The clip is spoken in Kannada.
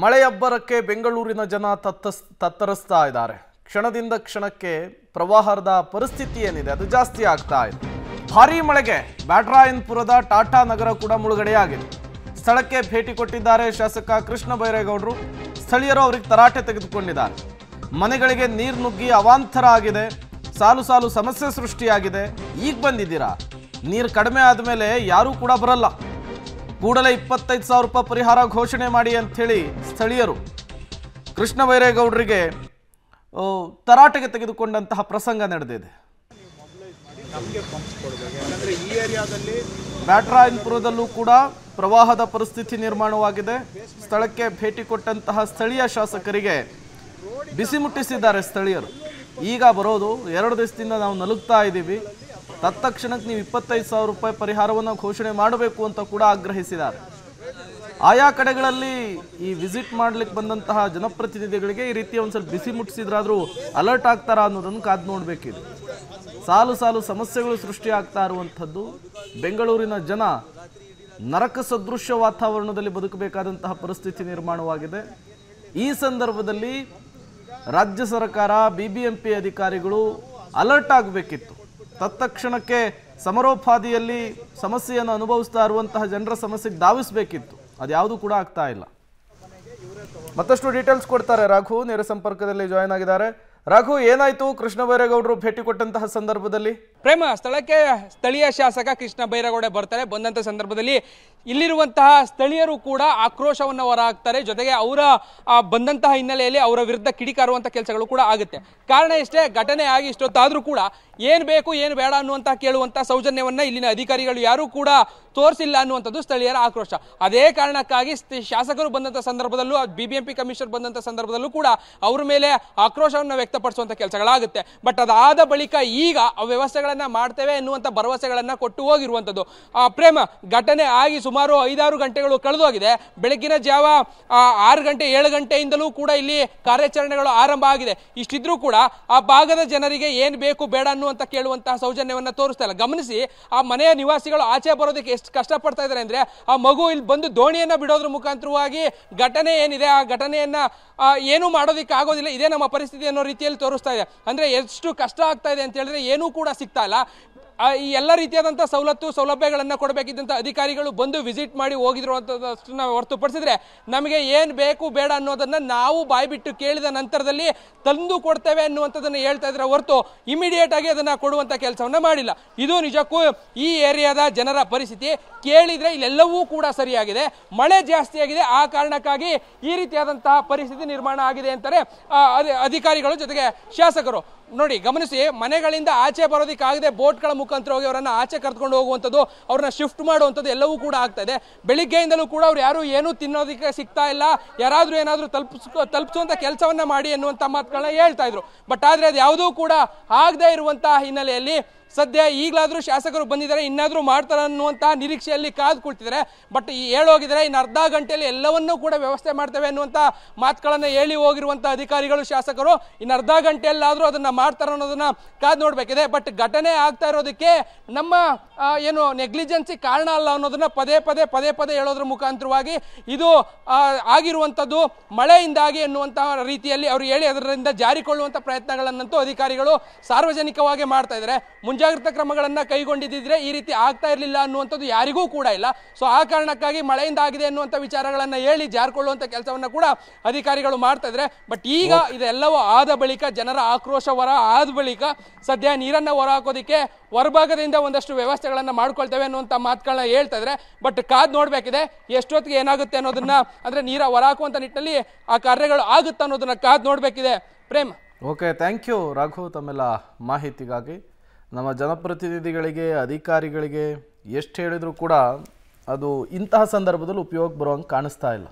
ಮಳೆಯಬ್ಬರಕ್ಕೆ ಬೆಂಗಳೂರಿನ ಜನ ತತ್ತಸ್ ತತ್ತರಿಸ್ತಾ ಇದ್ದಾರೆ ಕ್ಷಣದಿಂದ ಕ್ಷಣಕ್ಕೆ ಪ್ರವಾಹದ ಪರಿಸ್ಥಿತಿ ಏನಿದೆ ಅದು ಜಾಸ್ತಿ ಆಗ್ತಾ ಇದೆ ಭಾರಿ ಮಳೆಗೆ ಬ್ಯಾಟ್ರಾಯನ್ಪುರದ ಟಾಟಾ ನಗರ ಕೂಡ ಮುಳುಗಡೆಯಾಗಿದೆ ಸ್ಥಳಕ್ಕೆ ಭೇಟಿ ಕೊಟ್ಟಿದ್ದಾರೆ ಶಾಸಕ ಕೃಷ್ಣ ಬೈರೇಗೌಡರು ಸ್ಥಳೀಯರು ಅವರಿಗೆ ತರಾಟೆ ತೆಗೆದುಕೊಂಡಿದ್ದಾರೆ ಮನೆಗಳಿಗೆ ನೀರು ನುಗ್ಗಿ ಅವಾಂತರ ಆಗಿದೆ ಸಾಲು ಸಾಲು ಸಮಸ್ಯೆ ಸೃಷ್ಟಿಯಾಗಿದೆ ಈಗ ಬಂದಿದ್ದೀರಾ ನೀರು ಕಡಿಮೆ ಆದಮೇಲೆ ಯಾರೂ ಕೂಡ ಬರಲ್ಲ ಕೂಡಲೇ ಇಪ್ಪತ್ತೈದು ಸಾವಿರ ರೂಪಾಯಿ ಪರಿಹಾರ ಘೋಷಣೆ ಮಾಡಿ ಅಂಥೇಳಿ ಸ್ಥಳೀಯರು ಕೃಷ್ಣ ಬೈರೇಗೌಡರಿಗೆ ತರಾಟೆಗೆ ತೆಗೆದುಕೊಂಡಂತಹ ಪ್ರಸಂಗ ನಡೆದಿದೆ ಬ್ಯಾಟ್ರಾಯನ್ಪುರದಲ್ಲೂ ಕೂಡ ಪ್ರವಾಹದ ಪರಿಸ್ಥಿತಿ ನಿರ್ಮಾಣವಾಗಿದೆ ಸ್ಥಳಕ್ಕೆ ಭೇಟಿ ಕೊಟ್ಟಂತಹ ಸ್ಥಳೀಯ ಶಾಸಕರಿಗೆ ಬಿಸಿ ಮುಟ್ಟಿಸಿದ್ದಾರೆ ಸ್ಥಳೀಯರು ಈಗ ಬರೋದು ಎರಡು ದಿವಸದಿಂದ ನಾವು ನಲುಗ್ತಾ ಇದ್ದೀವಿ ತತ್ತಕ್ಷಣಕ್ಕೆ ನೀವು ಇಪ್ಪತ್ತೈದು ಸಾವಿರ ರೂಪಾಯಿ ಪರಿಹಾರವನ್ನು ಘೋಷಣೆ ಮಾಡಬೇಕು ಅಂತ ಕೂಡ ಆಗ್ರಹಿಸಿದ್ದಾರೆ ಆಯಾ ಕಡೆಗಳಲ್ಲಿ ಈ ವಿಸಿಟ್ ಮಾಡ್ಲಿಕ್ಕೆ ಬಂದಂತಹ ಜನಪ್ರತಿನಿಧಿಗಳಿಗೆ ಈ ರೀತಿಯ ಒಂದು ಸ್ವಲ್ಪ ಬಿಸಿ ಮುಟ್ಟಿಸಿದ್ರಾದರೂ ಅಲರ್ಟ್ ಆಗ್ತಾರಾ ಅನ್ನೋದನ್ನು ಕಾದ್ ನೋಡಬೇಕಿದೆ ಸಾಲು ಸಾಲು ಸಮಸ್ಯೆಗಳು ಸೃಷ್ಟಿಯಾಗ್ತಾ ಇರುವಂಥದ್ದು ಬೆಂಗಳೂರಿನ ಜನ ನರಕ ಸದೃಶ ವಾತಾವರಣದಲ್ಲಿ ಬದುಕಬೇಕಾದಂತಹ ಪರಿಸ್ಥಿತಿ ನಿರ್ಮಾಣವಾಗಿದೆ ಈ ಸಂದರ್ಭದಲ್ಲಿ ರಾಜ್ಯ ಸರ್ಕಾರ ಬಿ ಬಿ ಅಧಿಕಾರಿಗಳು ಅಲರ್ಟ್ ಆಗಬೇಕಿತ್ತು ತತ್ತಕ್ಷಣಕ್ಕೆ ಸಮರೋಪಾದಿಯಲ್ಲಿ ಸಮಸ್ಯೆಯನ್ನು ಅನುಭವಿಸ್ತಾ ಇರುವಂತಹ ಜನರ ಸಮಸ್ಯೆಗೆ ಧಾವಿಸಬೇಕಿತ್ತು ಅದ್ಯಾವುದು ಕೂಡ ಆಗ್ತಾ ಇಲ್ಲ ಮತ್ತಷ್ಟು ಡೀಟೇಲ್ಸ್ ಕೊಡ್ತಾರೆ ರಾಘು ನೇರ ಸಂಪರ್ಕದಲ್ಲಿ ಜಾಯ್ನ್ ಆಗಿದ್ದಾರೆ ರಾಘು ಏನಾಯಿತು ಕೃಷ್ಣ ಬೈರೇಗೌಡರು ಭೇಟಿ ಕೊಟ್ಟಂತಹ ಸಂದರ್ಭದಲ್ಲಿ ಪ್ರೇಮ ಸ್ಥಳಕ್ಕೆ ಸ್ಥಳೀಯ ಶಾಸಕ ಕೃಷ್ಣ ಬೈರಗೌಡ ಬರ್ತಾರೆ ಬಂದಂಥ ಸಂದರ್ಭದಲ್ಲಿ ಇಲ್ಲಿರುವಂತಹ ಸ್ಥಳೀಯರು ಕೂಡ ಆಕ್ರೋಶವನ್ನು ಹೊರಹಾಕ್ತಾರೆ ಜೊತೆಗೆ ಅವರ ಬಂದಂತಹ ಹಿನ್ನೆಲೆಯಲ್ಲಿ ಅವರ ವಿರುದ್ಧ ಕಿಡಿಕಾರುವಂತಹ ಕೆಲಸಗಳು ಕೂಡ ಆಗುತ್ತೆ ಕಾರಣ ಇಷ್ಟೇ ಘಟನೆ ಆಗಿ ಇಷ್ಟೊತ್ತಾದ್ರೂ ಕೂಡ ಏನು ಬೇಕು ಏನು ಬೇಡ ಅನ್ನುವಂತ ಕೇಳುವಂತಹ ಸೌಜನ್ಯವನ್ನ ಇಲ್ಲಿನ ಅಧಿಕಾರಿಗಳು ಯಾರೂ ಕೂಡ ತೋರಿಸಿಲ್ಲ ಅನ್ನುವಂಥದ್ದು ಸ್ಥಳೀಯರ ಆಕ್ರೋಶ ಅದೇ ಕಾರಣಕ್ಕಾಗಿ ಶಾಸಕರು ಬಂದಂಥ ಸಂದರ್ಭದಲ್ಲೂ B B M P commissioner ಬಂದಂಥ ಸಂದರ್ಭದಲ್ಲೂ ಕೂಡ ಅವರ ಮೇಲೆ ಆಕ್ರೋಶವನ್ನು ವ್ಯಕ್ತಪಡಿಸುವಂತಹ ಕೆಲಸಗಳಾಗುತ್ತೆ ಬಟ್ ಅದಾದ ಬಳಿಕ ಈಗ ಆ ವ್ಯವಸ್ಥೆಗಳ ಕೆಲಸಗಳನ್ನು ಮಾಡ್ತೇವೆ ಎನ್ನುವಂಥ ಭರವಸೆಗಳನ್ನ ಕೊಟ್ಟು ಹೋಗಿರುವಂಥದ್ದು ಆ ಪ್ರೇಮ ಘಟನೆ ಆಗಿ ಸುಮಾರು ಐದಾರು ಗಂಟೆಗಳು ಹೋಗಿದೆ ಬೆಳಗಿನ ಜಾವ ಆರು ಗಂಟೆ ಏಳು ಗಂಟೆಯಿಂದಲೂ ಕೂಡ ಇಲ್ಲಿ ಕಾರ್ಯಾಚರಣೆಗಳು ಆರಂಭ ಆಗಿದೆ ಇಷ್ಟಿದ್ರೂ ಕೂಡ ಆ ಭಾಗದ ಜನರಿಗೆ ಏನು ಬೇಕು ಬೇಡ ಅನ್ನುವಂಥ ಕೇಳುವಂತಹ ಸೌಜನ್ಯವನ್ನ ತೋರಿಸ್ತಾ ಇಲ್ಲ ಗಮನಿಸಿ ಆ ಮನೆಯ ನಿವಾಸಿಗಳು ಆಚೆ ಬರೋದಕ್ಕೆ ಎಷ್ಟು ಕಷ್ಟ ಪಡ್ತಾ ಇದ್ದಾರೆ ಅಂದ್ರೆ ಆ ಮಗು ಇಲ್ಲಿ ಬಂದು ದೋಣಿಯನ್ನ ಬಿಡೋದ್ರ ಮುಖಾಂತರವಾಗಿ ಘಟನೆ ಏನಿದೆ ಆ ಘಟನೆಯನ್ನ ಏನೂ ಮಾಡೋದಕ್ಕೆ ಆಗೋದಿಲ್ಲ ಇದೇ ನಮ್ಮ ಪರಿಸ್ಥಿತಿ ಅನ್ನೋ ರೀತಿಯಲ್ಲಿ ತೋರಿಸ್ತಾ ಇದೆ ಅಂದ್ರೆ ಎಷ್ಟು ಕಷ್ಟ ಆಗ್ತಾ ಇದೆ ಅಂತ ಹೇಳಿದ್ರೆ ಏನೂ ಕೂಡ ಸಿಗ್ತಾ ಈ ಎಲ್ಲ ರೀತಿಯಾದಂಥ ಸವಲತ್ತು ಸೌಲಭ್ಯಗಳನ್ನು ಕೊಡಬೇಕಿದ್ದಂಥ ಅಧಿಕಾರಿಗಳು ಬಂದು ವಿಸಿಟ್ ಮಾಡಿ ಹೋಗಿದ್ರು ನಾವು ಹೊರತುಪಡಿಸಿದ್ರೆ ನಮಗೆ ಏನು ಬೇಕು ಬೇಡ ಅನ್ನೋದನ್ನು ನಾವು ಬಾಯ್ಬಿಟ್ಟು ಕೇಳಿದ ನಂತರದಲ್ಲಿ ತಂದು ಕೊಡ್ತೇವೆ ಅನ್ನುವಂಥದ್ದನ್ನು ಹೇಳ್ತಾ ಇದ್ರೆ ಹೊರತು ಇಮಿಡಿಯೇಟ್ ಆಗಿ ಅದನ್ನು ಕೊಡುವಂಥ ಕೆಲಸವನ್ನು ಮಾಡಿಲ್ಲ ಇದು ನಿಜಕ್ಕೂ ಈ ಏರಿಯಾದ ಜನರ ಪರಿಸ್ಥಿತಿ ಕೇಳಿದರೆ ಇಲ್ಲೆಲ್ಲವೂ ಕೂಡ ಸರಿಯಾಗಿದೆ ಮಳೆ ಜಾಸ್ತಿ ಆಗಿದೆ ಆ ಕಾರಣಕ್ಕಾಗಿ ಈ ರೀತಿಯಾದಂತಹ ಪರಿಸ್ಥಿತಿ ನಿರ್ಮಾಣ ಆಗಿದೆ ಅಂತಾರೆ ಅಧಿಕಾರಿಗಳು ಜೊತೆಗೆ ಶಾಸಕರು ನೋಡಿ ಗಮನಿಸಿ ಮನೆಗಳಿಂದ ಆಚೆ ಬರೋದಕ್ಕಾಗದೆ ಬೋಟ್ಗಳ ಮುಖಾಂತರ ಹೋಗಿ ಅವರನ್ನು ಆಚೆ ಕರೆದುಕೊಂಡು ಹೋಗುವಂಥದ್ದು ಅವ್ರನ್ನ ಶಿಫ್ಟ್ ಮಾಡುವಂಥದ್ದು ಎಲ್ಲವೂ ಕೂಡ ಆಗ್ತಾ ಇದೆ ಬೆಳಿಗ್ಗೆಯಿಂದಲೂ ಕೂಡ ಅವ್ರು ಯಾರು ಏನೂ ತಿನ್ನೋದಕ್ಕೆ ಸಿಗ್ತಾ ಇಲ್ಲ ಯಾರಾದರೂ ಏನಾದರೂ ತಲುಪಿಸ್ ತಲುಪಿಸುವಂಥ ಕೆಲಸವನ್ನ ಮಾಡಿ ಎನ್ನುವಂಥ ಮಾತುಗಳನ್ನ ಹೇಳ್ತಾ ಇದ್ರು ಬಟ್ ಆದರೆ ಅದು ಯಾವುದೂ ಕೂಡ ಆಗದೇ ಇರುವಂತಹ ಹಿನ್ನೆಲೆಯಲ್ಲಿ ಸದ್ಯ ಈಗಲಾದರೂ ಶಾಸಕರು ಬಂದಿದ್ದಾರೆ ಇನ್ನಾದರೂ ಮಾಡ್ತಾರೆ ಅನ್ನುವಂತಹ ನಿರೀಕ್ಷೆಯಲ್ಲಿ ಕಾದು ಕುಳ್ತಿದ್ದಾರೆ ಬಟ್ ಈ ಹೇಳೋಗಿದ್ದಾರೆ ಇನ್ನು ಅರ್ಧ ಗಂಟೆಯಲ್ಲಿ ಎಲ್ಲವನ್ನೂ ಕೂಡ ವ್ಯವಸ್ಥೆ ಮಾಡ್ತೇವೆ ಅನ್ನುವಂಥ ಮಾತುಗಳನ್ನು ಹೇಳಿ ಹೋಗಿರುವಂಥ ಅಧಿಕಾರಿಗಳು ಶಾಸಕರು ಇನ್ನು ಅರ್ಧ ಗಂಟೆಯಲ್ಲಾದರೂ ಅದನ್ನು ಮಾಡ್ತಾರೆ ಅನ್ನೋದನ್ನು ಕಾದು ನೋಡಬೇಕಿದೆ ಬಟ್ ಘಟನೆ ಆಗ್ತಾ ಇರೋದಕ್ಕೆ ನಮ್ಮ ಏನು ನೆಗ್ಲಿಜೆನ್ಸಿ ಕಾರಣ ಅಲ್ಲ ಅನ್ನೋದನ್ನು ಪದೇ ಪದೇ ಪದೇ ಪದೇ ಹೇಳೋದ್ರ ಮುಖಾಂತರವಾಗಿ ಇದು ಆಗಿರುವಂಥದ್ದು ಮಳೆಯಿಂದಾಗಿ ಎನ್ನುವಂತಹ ರೀತಿಯಲ್ಲಿ ಅವರು ಹೇಳಿ ಅದರಿಂದ ಜಾರಿಕೊಳ್ಳುವಂಥ ಪ್ರಯತ್ನಗಳನ್ನಂತೂ ಅಧಿಕಾರಿಗಳು ಸಾರ್ವಜನಿಕವಾಗಿ ಮಾಡ್ತಾ ಇದ್ದಾರೆ ಮುಂಜಾನೆ ಮುಂಜಾಗ್ರತಾ ಕ್ರಮಗಳನ್ನು ಕೈಗೊಂಡಿದ್ದರೆ ಈ ರೀತಿ ಆಗ್ತಾ ಇರಲಿಲ್ಲ ಅನ್ನುವಂಥದ್ದು ಯಾರಿಗೂ ಕೂಡ ಇಲ್ಲ ಸೊ ಆ ಕಾರಣಕ್ಕಾಗಿ ಮಳೆಯಿಂದ ಆಗಿದೆ ಅನ್ನುವಂಥ ವಿಚಾರಗಳನ್ನು ಹೇಳಿ ಜಾರ್ಕೊಳ್ಳುವಂಥ ಕೆಲಸವನ್ನು ಕೂಡ ಅಧಿಕಾರಿಗಳು ಮಾಡ್ತಾ ಇದ್ದಾರೆ ಬಟ್ ಈಗ ಇದೆಲ್ಲವೂ ಆದ ಬಳಿಕ ಜನರ ಆಕ್ರೋಶ ಹೊರ ಆದ ಬಳಿಕ ಸದ್ಯ ನೀರನ್ನು ಹೊರಹಾಕೋದಕ್ಕೆ ಹೊರಭಾಗದಿಂದ ಒಂದಷ್ಟು ವ್ಯವಸ್ಥೆಗಳನ್ನು ಮಾಡ್ಕೊಳ್ತೇವೆ ಅನ್ನುವಂಥ ಮಾತುಗಳನ್ನ ಹೇಳ್ತಾ ಇದ್ದಾರೆ ಬಟ್ ಕಾದ್ ನೋಡಬೇಕಿದೆ ಎಷ್ಟೊತ್ತಿಗೆ ಏನಾಗುತ್ತೆ ಅನ್ನೋದನ್ನ ಅಂದರೆ ನೀರ ಹೊರ ಹೊರಹಾಕುವಂಥ ನಿಟ್ಟಿನಲ್ಲಿ ಆ ಕಾರ್ಯಗಳು ಆಗುತ್ತೆ ಅನ್ನೋದನ್ನ ಕಾದ್ ನೋಡಬೇಕಿದೆ Prem okay thank you Raghu ತಮ್ಮೆಲ್ಲ ಮಾಹಿತಿಗಾಗಿ ನಮ್ಮ ಜನಪ್ರತಿನಿಧಿಗಳಿಗೆ ಅಧಿಕಾರಿಗಳಿಗೆ ಎಷ್ಟು ಹೇಳಿದರೂ ಕೂಡ ಅದು ಇಂತಹ ಸಂದರ್ಭದಲ್ಲಿ ಉಪಯೋಗ ಬರೋಂಗೆ ಕಾಣಿಸ್ತಾ ಇಲ್ಲ